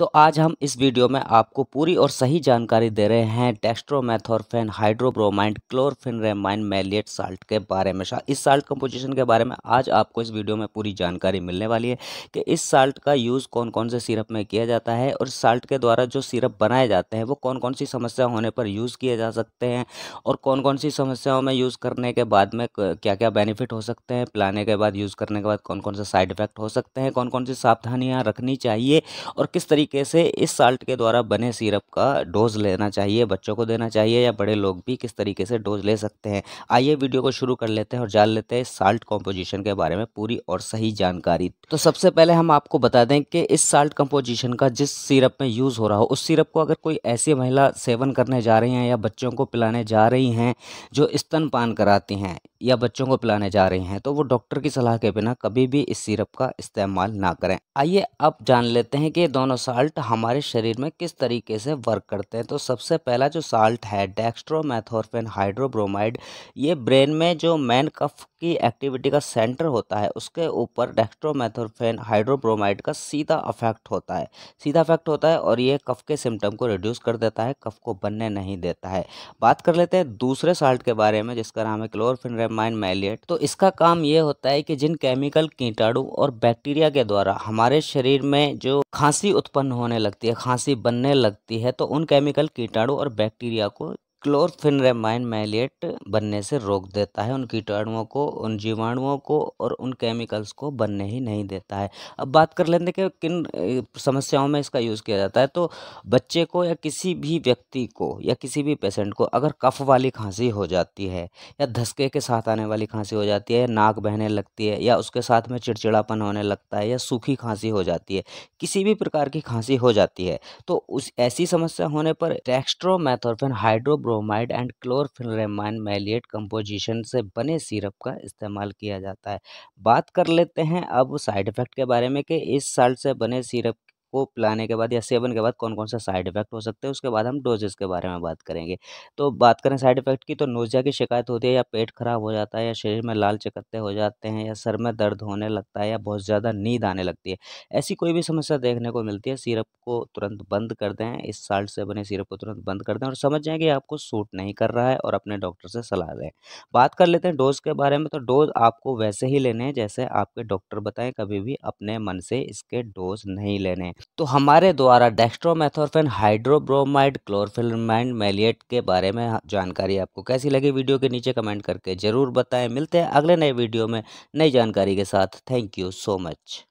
तो आज हम इस वीडियो में आपको पूरी और सही जानकारी दे रहे हैं टेस्ट्रोमेथोरफेन क्लोरफिन क्लोरफिनरेमाइन मेलियट साल्ट के बारे में इस साल्ट कंपोजिशन के बारे में आज आपको इस वीडियो में पूरी जानकारी मिलने वाली है कि इस साल्ट का यूज़ कौन कौन से सिरप में किया जाता है और साल्ट के द्वारा जो सिरप बनाए जाते हैं वो कौन कौन सी समस्या होने पर यूज़ किए जा सकते हैं और कौन कौन सी समस्याओं में यूज़ करने के बाद में क्या क्या बेनिफिट हो सकते हैं पिलाने के बाद यूज़ करने के बाद कौन कौन से साइड इफेक्ट हो सकते हैं कौन कौन सी सावधानियाँ रखनी चाहिए और किस तरीके तरीके से इस साल्ट के द्वारा बने सिरप का डोज लेना चाहिए बच्चों को देना चाहिए या बड़े लोग भी किस तरीके से डोज ले सकते हैं आइए वीडियो को शुरू कर लेते हैं और जान लेते हैं साल्ट कॉम्पोजिशन के बारे में पूरी और सही जानकारी तो सबसे पहले हम आपको बता दें कि इस साल्ट कंपोजिशन का जिस सिरप में यूज़ हो रहा हो उस सिरप को अगर कोई ऐसी महिला सेवन करने जा रही हैं या बच्चों को पिलाने जा रही हैं जो स्तनपान कराती हैं या बच्चों को पिलाने जा रही हैं तो वो डॉक्टर की सलाह के बिना कभी भी इस सिरप का इस्तेमाल ना करें आइए अब जान लेते हैं कि दोनों साल्ट हमारे शरीर में किस तरीके से वर्क करते हैं तो सबसे पहला जो साल्ट है डेक्स्ट्रोमेथोरफेन हाइड्रोब्रोमाइड ये ब्रेन में जो मैन कफ की एक्टिविटी का सेंटर होता है उसके ऊपर डेक्स्ट्रोमेथोरफेन हाइड्रोब्रोमाइड का सीधा अफेक्ट होता है सीधा अफेक्ट होता है और ये कफ के सिम्टम को रिड्यूस कर देता है कफ को बनने नहीं देता है बात कर लेते हैं दूसरे साल्ट के बारे में जिसका नाम है क्लोरफिनरेमाइन मेलियट तो इसका काम ये होता है कि जिन केमिकल कीटाणु और बैक्टीरिया के द्वारा हमारे शरीर में जो खांसी उत्पन्न होने लगती है खांसी बनने लगती है तो उन केमिकल कीटाणु और बैक्टीरिया को क्लोरफिनरेमाइन मैलेट बनने से रोक देता है उन कीटाणुओं को उन जीवाणुओं को और उन केमिकल्स को बनने ही नहीं देता है अब बात कर लेते कि किन समस्याओं में इसका यूज़ किया जाता है तो बच्चे को या किसी भी व्यक्ति को या किसी भी पेशेंट को अगर कफ वाली खांसी हो जाती है या धसके के साथ आने वाली खांसी हो जाती है या नाक बहने लगती है या उसके साथ में चिड़चिड़ापन होने लगता है या सूखी खांसी हो जाती है किसी भी प्रकार की खांसी हो जाती है तो उस ऐसी समस्या होने पर dextromethorphan hydro bromide and chlorpheniramine maleate composition से बने सिरप का इस्तेमाल किया जाता है बात कर लेते हैं अब साइड इफ़ेक्ट के बारे में कि इस साल्ट से बने सिरप को पिलाने के बाद या सेवन के बाद कौन कौन सा साइड इफेक्ट हो सकते हैं उसके बाद हम डोजेस के बारे में बात करेंगे तो बात करें साइड इफेक्ट की तो नोजिया की शिकायत होती है या पेट खराब हो जाता है या शरीर में लाल चकत्ते हो जाते हैं या सर में दर्द होने लगता है या बहुत ज़्यादा नींद आने लगती है ऐसी कोई भी समस्या देखने को मिलती है सिरप को तुरंत बंद कर दें इस साल्ट से बने सिरप को तुरंत बंद कर दें और समझ जाएँ कि आपको सूट नहीं कर रहा है और अपने डॉक्टर से सलाह दें बात कर लेते हैं डोज के बारे में तो डोज आपको वैसे ही लेने हैं जैसे आपके डॉक्टर बताएं कभी भी अपने मन से इसके डोज नहीं लेने हैं तो हमारे द्वारा डेस्ट्रोमेथोरफिन हाइड्रोब्रोमाइड क्लोरफिलमाइड मेलिएट के बारे में जानकारी आपको कैसी लगी वीडियो के नीचे कमेंट करके ज़रूर बताएं मिलते हैं अगले नए वीडियो में नई जानकारी के साथ थैंक यू सो मच